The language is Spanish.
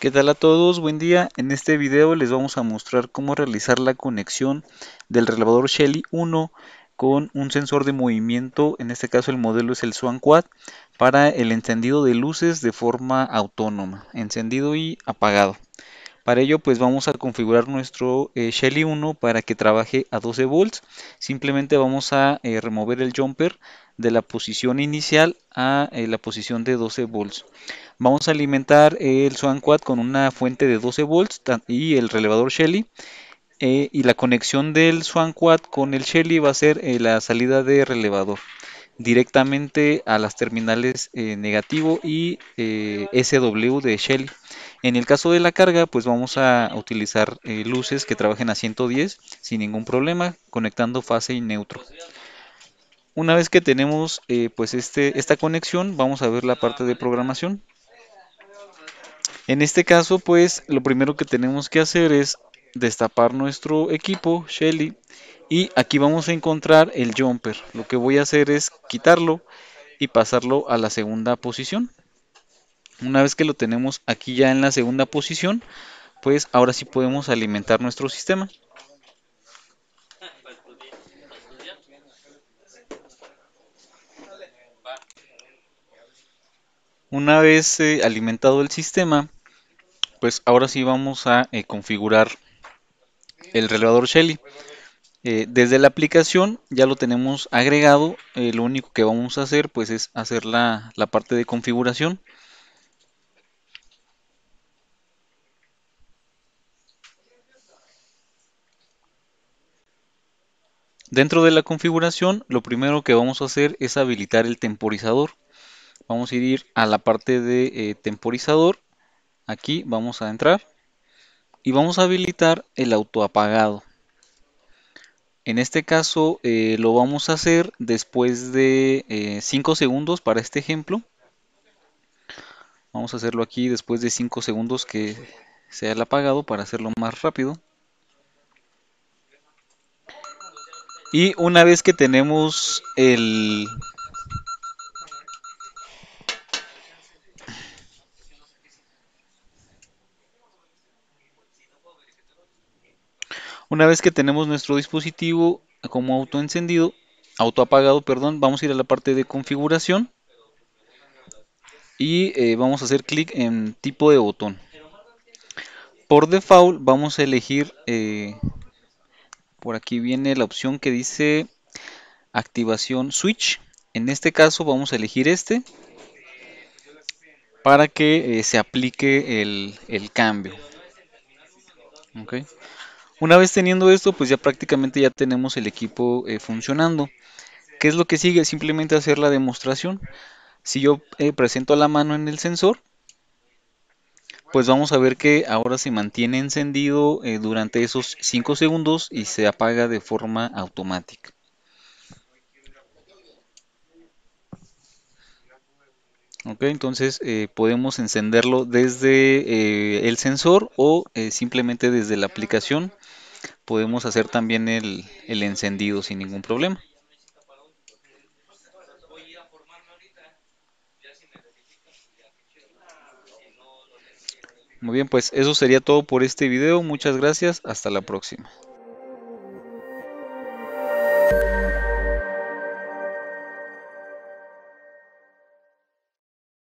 ¿Qué tal a todos? Buen día. En este video les vamos a mostrar cómo realizar la conexión del relevador Shelly 1 con un sensor de movimiento, en este caso el modelo es el Swan Quad, para el encendido de luces de forma autónoma, encendido y apagado. Para ello pues vamos a configurar nuestro eh, Shelly 1 para que trabaje a 12 volts. Simplemente vamos a eh, remover el jumper de la posición inicial a eh, la posición de 12 volts. Vamos a alimentar el Swan Quad con una fuente de 12 volts y el relevador Shelly. y la conexión del Swan Quad con el Shelly va a ser la salida de relevador directamente a las terminales negativo y SW de Shelly. En el caso de la carga, pues vamos a utilizar eh, luces que trabajen a 110 sin ningún problema, conectando fase y neutro. Una vez que tenemos eh, pues este, esta conexión, vamos a ver la parte de programación. En este caso, pues lo primero que tenemos que hacer es destapar nuestro equipo, Shelly, y aquí vamos a encontrar el jumper. Lo que voy a hacer es quitarlo y pasarlo a la segunda posición. Una vez que lo tenemos aquí ya en la segunda posición, pues ahora sí podemos alimentar nuestro sistema. Una vez eh, alimentado el sistema, pues ahora sí vamos a eh, configurar el relevador Shelly. Eh, desde la aplicación ya lo tenemos agregado, lo único que vamos a hacer pues es hacer la, la parte de configuración. Dentro de la configuración, lo primero que vamos a hacer es habilitar el temporizador. Vamos a ir a la parte de eh, temporizador. Aquí vamos a entrar y vamos a habilitar el autoapagado. En este caso eh, lo vamos a hacer después de 5 eh, segundos para este ejemplo. Vamos a hacerlo aquí después de 5 segundos que sea el apagado para hacerlo más rápido. Y una vez que tenemos el... Una vez que tenemos nuestro dispositivo como auto encendido, auto apagado, perdón, vamos a ir a la parte de configuración y eh, vamos a hacer clic en tipo de botón. Por default vamos a elegir eh, por aquí viene la opción que dice activación switch. En este caso vamos a elegir este para que eh, se aplique el, cambio. Una vez teniendo esto, pues ya prácticamente ya tenemos el equipo eh, funcionando. ¿Qué es lo que sigue? Simplemente hacer la demostración. Si yo eh, presento la mano en el sensor, pues vamos a ver que ahora se mantiene encendido eh, durante esos 5 segundos y se apaga de forma automática. Ok, entonces eh, podemos encenderlo desde eh, el sensor o simplemente desde la aplicación. Podemos hacer también el encendido sin ningún problema. Muy bien, pues eso sería todo por este video. Muchas gracias. Hasta la próxima.